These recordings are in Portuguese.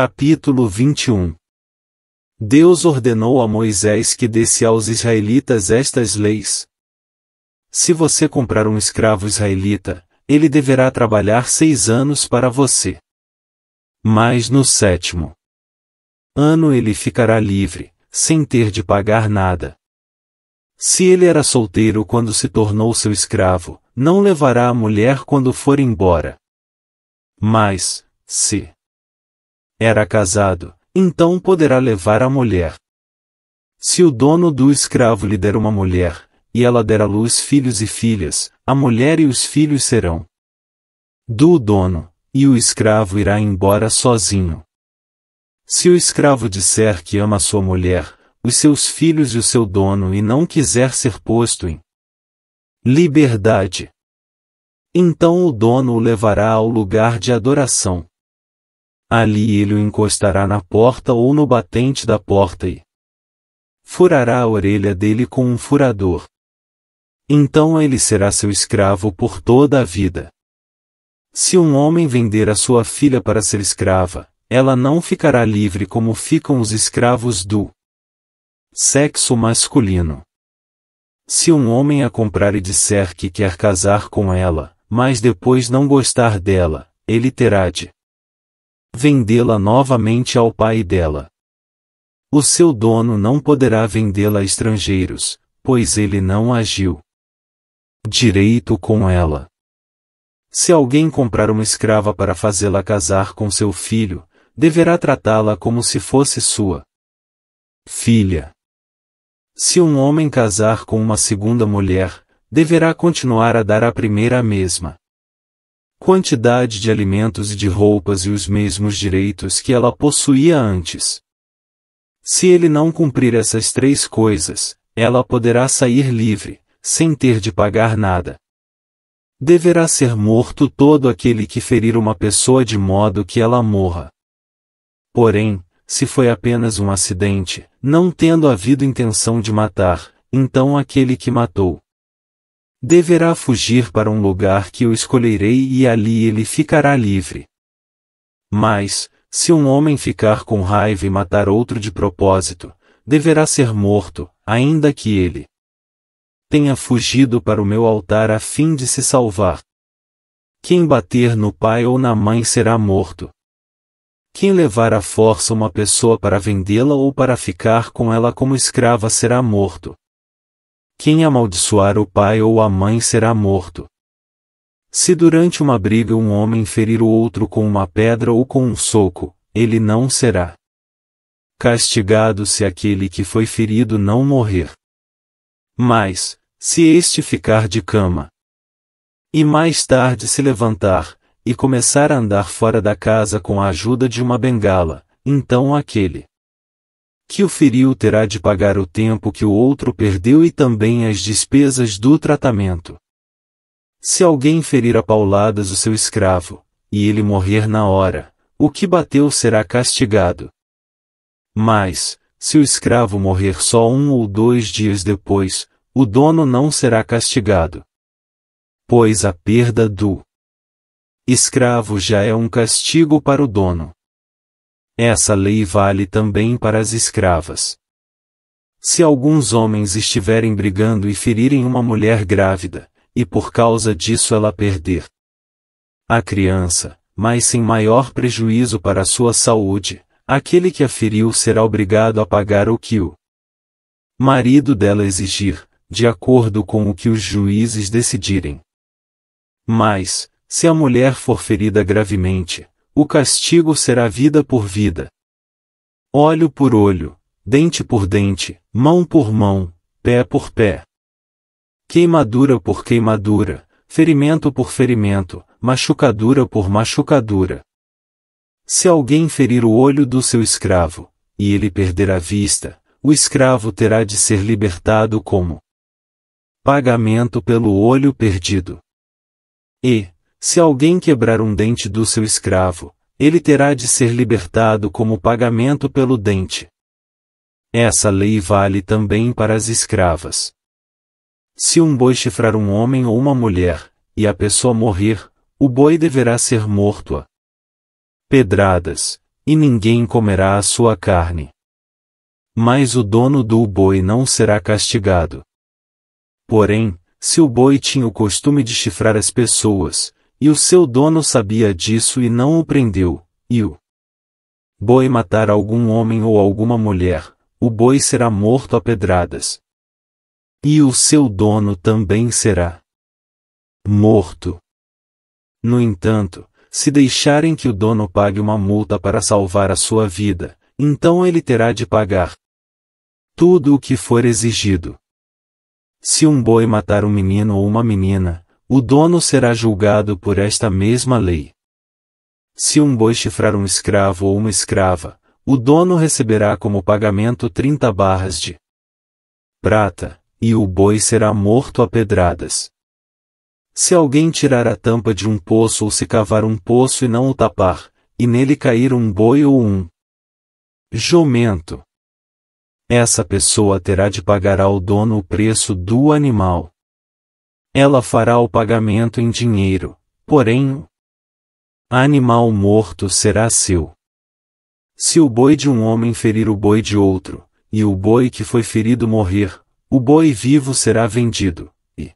Capítulo 21 Deus ordenou a Moisés que desse aos israelitas estas leis. Se você comprar um escravo israelita, ele deverá trabalhar seis anos para você. Mas no sétimo ano ele ficará livre, sem ter de pagar nada. Se ele era solteiro quando se tornou seu escravo, não levará a mulher quando for embora. Mas, se era casado, então poderá levar a mulher. Se o dono do escravo lhe der uma mulher, e ela der à luz filhos e filhas, a mulher e os filhos serão do dono, e o escravo irá embora sozinho. Se o escravo disser que ama sua mulher, os seus filhos e o seu dono e não quiser ser posto em liberdade, então o dono o levará ao lugar de adoração. Ali ele o encostará na porta ou no batente da porta e furará a orelha dele com um furador. Então ele será seu escravo por toda a vida. Se um homem vender a sua filha para ser escrava, ela não ficará livre como ficam os escravos do sexo masculino. Se um homem a comprar e disser que quer casar com ela, mas depois não gostar dela, ele terá de vendê-la novamente ao pai dela. O seu dono não poderá vendê-la a estrangeiros, pois ele não agiu direito com ela. Se alguém comprar uma escrava para fazê-la casar com seu filho, deverá tratá-la como se fosse sua filha. Se um homem casar com uma segunda mulher, deverá continuar a dar à primeira a mesma quantidade de alimentos e de roupas e os mesmos direitos que ela possuía antes. Se ele não cumprir essas três coisas, ela poderá sair livre, sem ter de pagar nada. Deverá ser morto todo aquele que ferir uma pessoa de modo que ela morra. Porém, se foi apenas um acidente, não tendo havido intenção de matar, então aquele que matou Deverá fugir para um lugar que eu escolherei e ali ele ficará livre. Mas, se um homem ficar com raiva e matar outro de propósito, deverá ser morto, ainda que ele tenha fugido para o meu altar a fim de se salvar. Quem bater no pai ou na mãe será morto. Quem levar à força uma pessoa para vendê-la ou para ficar com ela como escrava será morto. Quem amaldiçoar o pai ou a mãe será morto. Se durante uma briga um homem ferir o outro com uma pedra ou com um soco, ele não será castigado se aquele que foi ferido não morrer. Mas, se este ficar de cama e mais tarde se levantar, e começar a andar fora da casa com a ajuda de uma bengala, então aquele que o feriu terá de pagar o tempo que o outro perdeu e também as despesas do tratamento. Se alguém ferir a pauladas o seu escravo, e ele morrer na hora, o que bateu será castigado. Mas, se o escravo morrer só um ou dois dias depois, o dono não será castigado. Pois a perda do escravo já é um castigo para o dono. Essa lei vale também para as escravas. Se alguns homens estiverem brigando e ferirem uma mulher grávida, e por causa disso ela perder a criança, mas sem maior prejuízo para sua saúde, aquele que a feriu será obrigado a pagar o que o marido dela exigir, de acordo com o que os juízes decidirem. Mas, se a mulher for ferida gravemente, o castigo será vida por vida. Olho por olho, dente por dente, mão por mão, pé por pé. Queimadura por queimadura, ferimento por ferimento, machucadura por machucadura. Se alguém ferir o olho do seu escravo, e ele perder a vista, o escravo terá de ser libertado como pagamento pelo olho perdido. E, se alguém quebrar um dente do seu escravo, ele terá de ser libertado como pagamento pelo dente. Essa lei vale também para as escravas. Se um boi chifrar um homem ou uma mulher, e a pessoa morrer, o boi deverá ser morto a pedradas, e ninguém comerá a sua carne. Mas o dono do boi não será castigado. Porém, se o boi tinha o costume de chifrar as pessoas, e o seu dono sabia disso e não o prendeu, e o boi matar algum homem ou alguma mulher, o boi será morto a pedradas. E o seu dono também será morto. No entanto, se deixarem que o dono pague uma multa para salvar a sua vida, então ele terá de pagar tudo o que for exigido. Se um boi matar um menino ou uma menina, o dono será julgado por esta mesma lei. Se um boi chifrar um escravo ou uma escrava, o dono receberá como pagamento 30 barras de prata, e o boi será morto a pedradas. Se alguém tirar a tampa de um poço ou se cavar um poço e não o tapar, e nele cair um boi ou um jumento, essa pessoa terá de pagar ao dono o preço do animal. Ela fará o pagamento em dinheiro, porém o animal morto será seu. Se o boi de um homem ferir o boi de outro, e o boi que foi ferido morrer, o boi vivo será vendido, e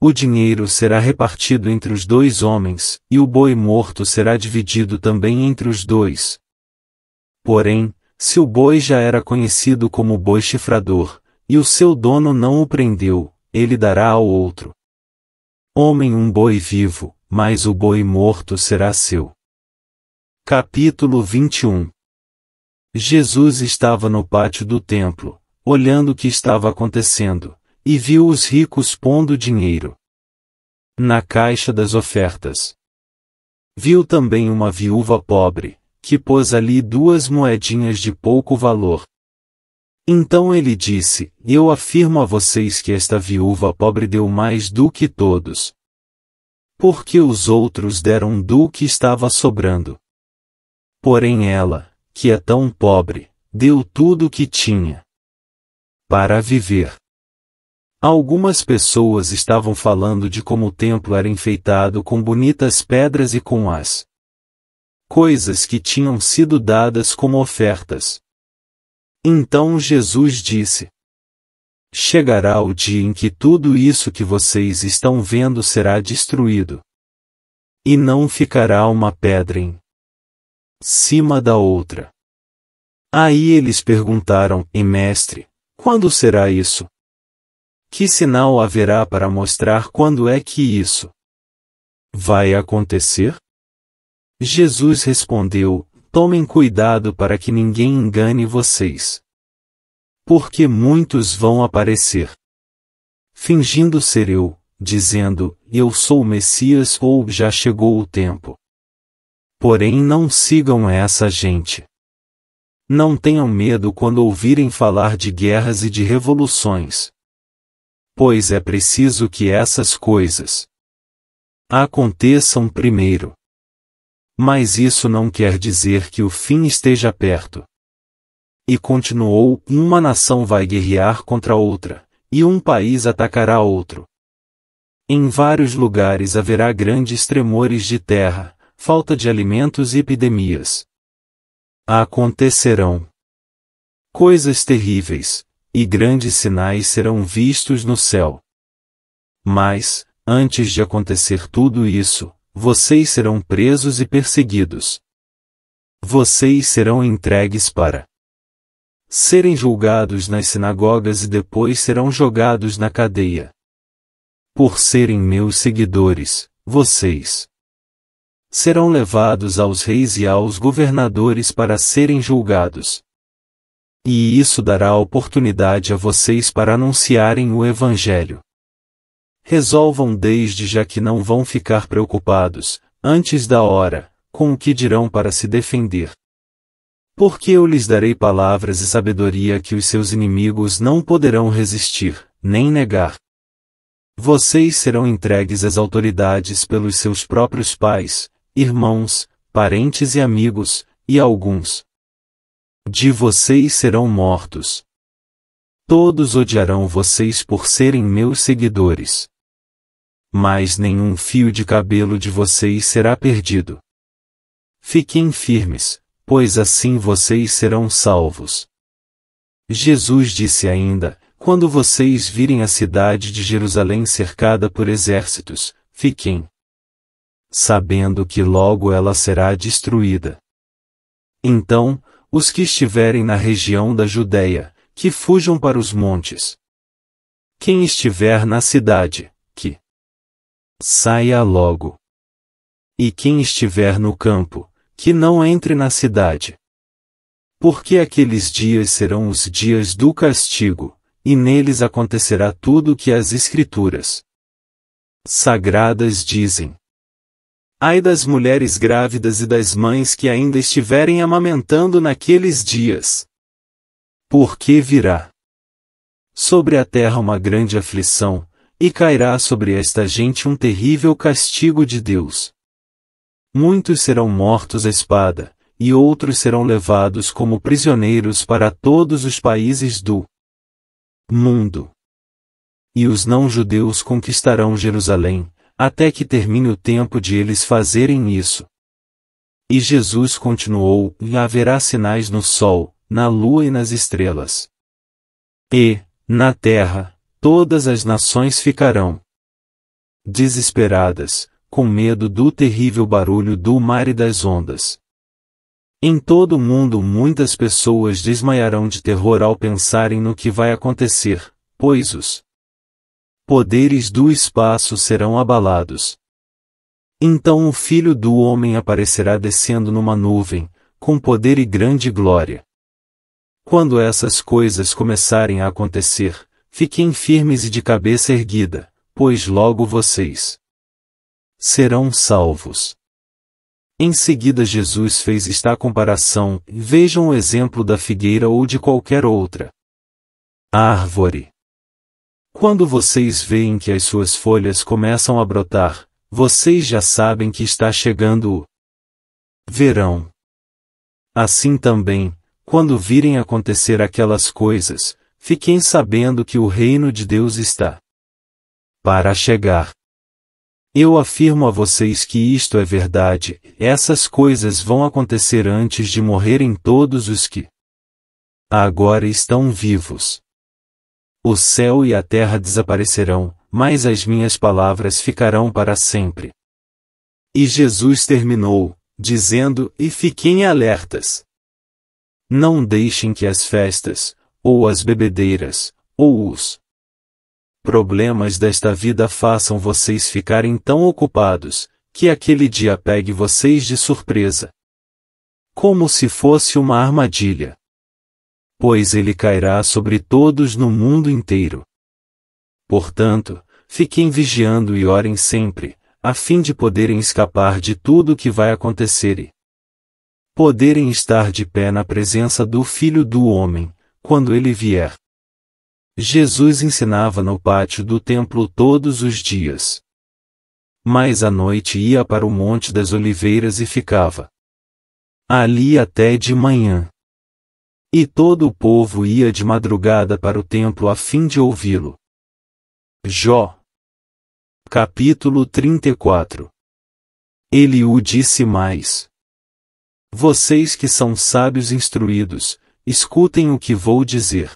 o dinheiro será repartido entre os dois homens, e o boi morto será dividido também entre os dois. Porém, se o boi já era conhecido como boi chifrador, e o seu dono não o prendeu, ele dará ao outro homem um boi vivo, mas o boi morto será seu. Capítulo 21 Jesus estava no pátio do templo, olhando o que estava acontecendo, e viu os ricos pondo dinheiro na caixa das ofertas. Viu também uma viúva pobre, que pôs ali duas moedinhas de pouco valor. Então ele disse: Eu afirmo a vocês que esta viúva pobre deu mais do que todos. Porque os outros deram do que estava sobrando. Porém ela, que é tão pobre, deu tudo o que tinha. Para viver. Algumas pessoas estavam falando de como o templo era enfeitado com bonitas pedras e com as coisas que tinham sido dadas como ofertas. Então Jesus disse: Chegará o dia em que tudo isso que vocês estão vendo será destruído. E não ficará uma pedra em cima da outra. Aí eles perguntaram: E mestre, quando será isso? Que sinal haverá para mostrar quando é que isso vai acontecer? Jesus respondeu: Tomem cuidado para que ninguém engane vocês. Porque muitos vão aparecer fingindo ser eu, dizendo: Eu sou o Messias ou já chegou o tempo. Porém, não sigam essa gente. Não tenham medo quando ouvirem falar de guerras e de revoluções. Pois é preciso que essas coisas aconteçam primeiro. Mas isso não quer dizer que o fim esteja perto. E continuou: Uma nação vai guerrear contra outra, e um país atacará outro. Em vários lugares haverá grandes tremores de terra, falta de alimentos e epidemias. Acontecerão coisas terríveis, e grandes sinais serão vistos no céu. Mas, antes de acontecer tudo isso, vocês serão presos e perseguidos. Vocês serão entregues para serem julgados nas sinagogas e depois serão jogados na cadeia. Por serem meus seguidores, vocês serão levados aos reis e aos governadores para serem julgados. E isso dará oportunidade a vocês para anunciarem o Evangelho. Resolvam desde já que não vão ficar preocupados, antes da hora, com o que dirão para se defender. Porque eu lhes darei palavras e sabedoria que os seus inimigos não poderão resistir, nem negar. Vocês serão entregues às autoridades pelos seus próprios pais, irmãos, parentes e amigos, e alguns de vocês serão mortos, Todos odiarão vocês por serem meus seguidores. Mas nenhum fio de cabelo de vocês será perdido. Fiquem firmes, pois assim vocês serão salvos. Jesus disse ainda: Quando vocês virem a cidade de Jerusalém cercada por exércitos, fiquem, sabendo que logo ela será destruída. Então, os que estiverem na região da Judéia, que fujam para os montes. Quem estiver na cidade, que saia logo. E quem estiver no campo, que não entre na cidade. Porque aqueles dias serão os dias do castigo, e neles acontecerá tudo o que as Escrituras sagradas dizem. Ai das mulheres grávidas e das mães que ainda estiverem amamentando naqueles dias. Porque virá sobre a terra uma grande aflição, e cairá sobre esta gente um terrível castigo de Deus. Muitos serão mortos à espada, e outros serão levados como prisioneiros para todos os países do mundo. E os não-judeus conquistarão Jerusalém, até que termine o tempo de eles fazerem isso. E Jesus continuou: e Haverá sinais no sol, na lua e nas estrelas. E, na terra, todas as nações ficarão desesperadas, com medo do terrível barulho do mar e das ondas. Em todo o mundo muitas pessoas desmaiarão de terror ao pensarem no que vai acontecer, pois os poderes do espaço serão abalados. Então o Filho do Homem aparecerá descendo numa nuvem, com poder e grande glória. Quando essas coisas começarem a acontecer, fiquem firmes e de cabeça erguida, pois logo vocês serão salvos. Em seguida, Jesus fez esta comparação: vejam o exemplo da figueira ou de qualquer outra árvore. Quando vocês veem que as suas folhas começam a brotar, vocês já sabem que está chegando o verão. Assim também, quando virem acontecer aquelas coisas, fiquem sabendo que o reino de Deus está para chegar. Eu afirmo a vocês que isto é verdade, essas coisas vão acontecer antes de morrerem todos os que agora estão vivos. O céu e a terra desaparecerão, mas as minhas palavras ficarão para sempre. E Jesus terminou, dizendo: E fiquem alertas. Não deixem que as festas, ou as bebedeiras, ou os problemas desta vida façam vocês ficarem tão ocupados, que aquele dia pegue vocês de surpresa. Como se fosse uma armadilha. Pois ele cairá sobre todos no mundo inteiro. Portanto, fiquem vigiando e orem sempre, a fim de poderem escapar de tudo o que vai acontecer e poderem estar de pé na presença do Filho do Homem, quando ele vier. Jesus ensinava no pátio do templo todos os dias. Mas à noite ia para o Monte das Oliveiras e ficava ali até de manhã. E todo o povo ia de madrugada para o templo a fim de ouvi-lo. Jó. Capítulo 34 Ele o disse mais. Vocês que são sábios instruídos, escutem o que vou dizer.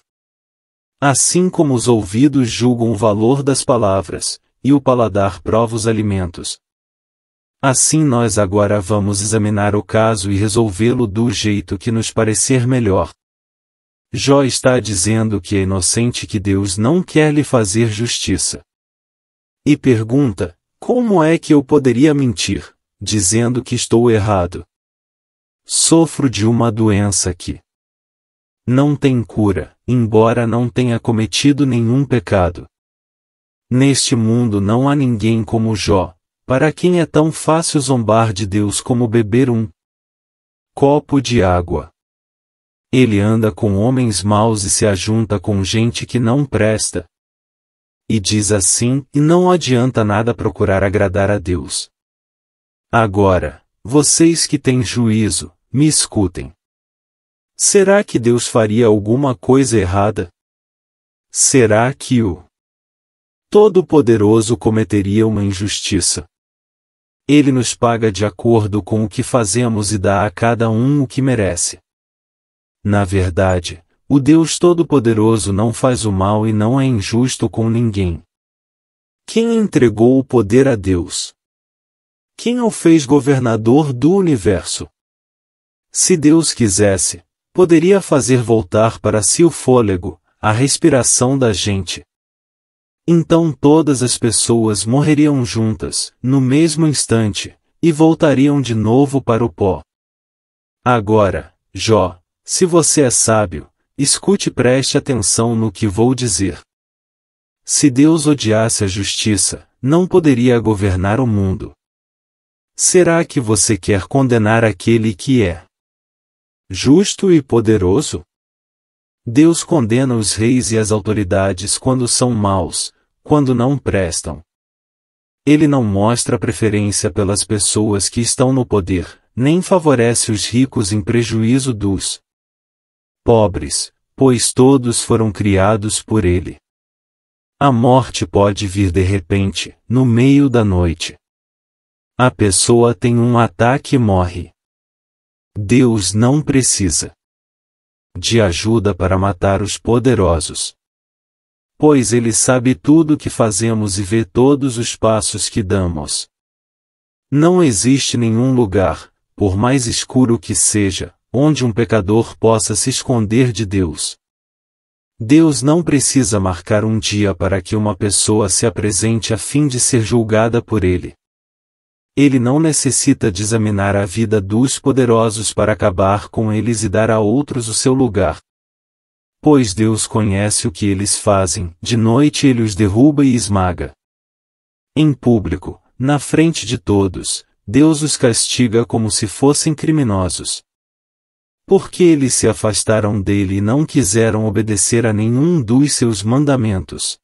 Assim como os ouvidos julgam o valor das palavras, e o paladar prova os alimentos. Assim nós agora vamos examinar o caso e resolvê-lo do jeito que nos parecer melhor. Jó está dizendo que é inocente que Deus não quer lhe fazer justiça. E pergunta: como é que eu poderia mentir, dizendo que estou errado? Sofro de uma doença que não tem cura, embora não tenha cometido nenhum pecado. Neste mundo não há ninguém como Jó, para quem é tão fácil zombar de Deus como beber um copo de água. Ele anda com homens maus e se ajunta com gente que não presta. E diz assim: e não adianta nada procurar agradar a Deus. Agora, vocês que têm juízo, me escutem. Será que Deus faria alguma coisa errada? Será que o Todo-Poderoso cometeria uma injustiça? Ele nos paga de acordo com o que fazemos e dá a cada um o que merece. Na verdade, o Deus Todo-Poderoso não faz o mal e não é injusto com ninguém. Quem entregou o poder a Deus? Quem o fez governador do universo? Se Deus quisesse, poderia fazer voltar para si o fôlego, a respiração da gente. Então todas as pessoas morreriam juntas, no mesmo instante, e voltariam de novo para o pó. Agora, Jó, se você é sábio, escute e preste atenção no que vou dizer. Se Deus odiasse a justiça, não poderia governar o mundo. Será que você quer condenar aquele que é justo e poderoso? Deus condena os reis e as autoridades quando são maus, quando não prestam. Ele não mostra preferência pelas pessoas que estão no poder, nem favorece os ricos em prejuízo dos pobres, pois todos foram criados por ele. A morte pode vir de repente, no meio da noite. A pessoa tem um ataque e morre. Deus não precisa de ajuda para matar os poderosos. Pois Ele sabe tudo o que fazemos e vê todos os passos que damos. Não existe nenhum lugar, por mais escuro que seja, onde um pecador possa se esconder de Deus. Deus não precisa marcar um dia para que uma pessoa se apresente a fim de ser julgada por Ele. Ele não necessita de examinar a vida dos poderosos para acabar com eles e dar a outros o seu lugar. Pois Deus conhece o que eles fazem, de noite ele os derruba e esmaga. Em público, na frente de todos, Deus os castiga como se fossem criminosos. Porque eles se afastaram dele e não quiseram obedecer a nenhum dos seus mandamentos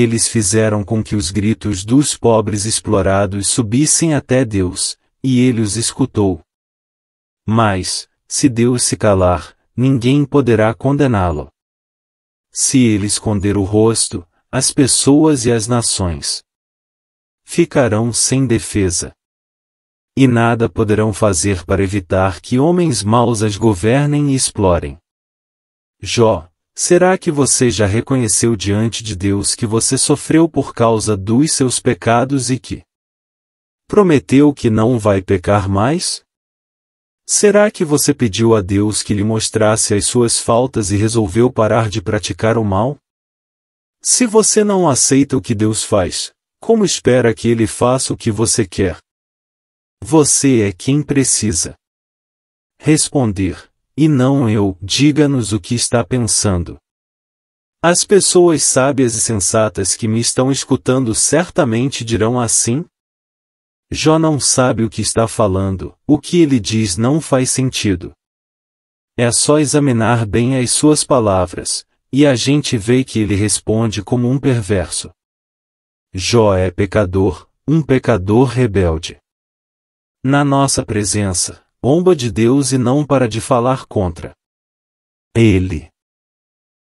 eles fizeram com que os gritos dos pobres explorados subissem até Deus, e ele os escutou. Mas, se Deus se calar, ninguém poderá condená-lo. Se ele esconder o rosto, as pessoas e as nações ficarão sem defesa. E nada poderão fazer para evitar que homens maus as governem e explorem. Jó, Será que você já reconheceu diante de Deus que você sofreu por causa dos seus pecados e que prometeu que não vai pecar mais? Será que você pediu a Deus que lhe mostrasse as suas faltas e resolveu parar de praticar o mal? Se você não aceita o que Deus faz, como espera que Ele faça o que você quer? Você é quem precisa responder: e não eu, diga-nos o que está pensando. As pessoas sábias e sensatas que me estão escutando certamente dirão assim: Jó não sabe o que está falando, o que ele diz não faz sentido. É só examinar bem as suas palavras, e a gente vê que ele responde como um perverso. Jó é pecador, um pecador rebelde. Na nossa presença, bomba de Deus e não para de falar contra ele.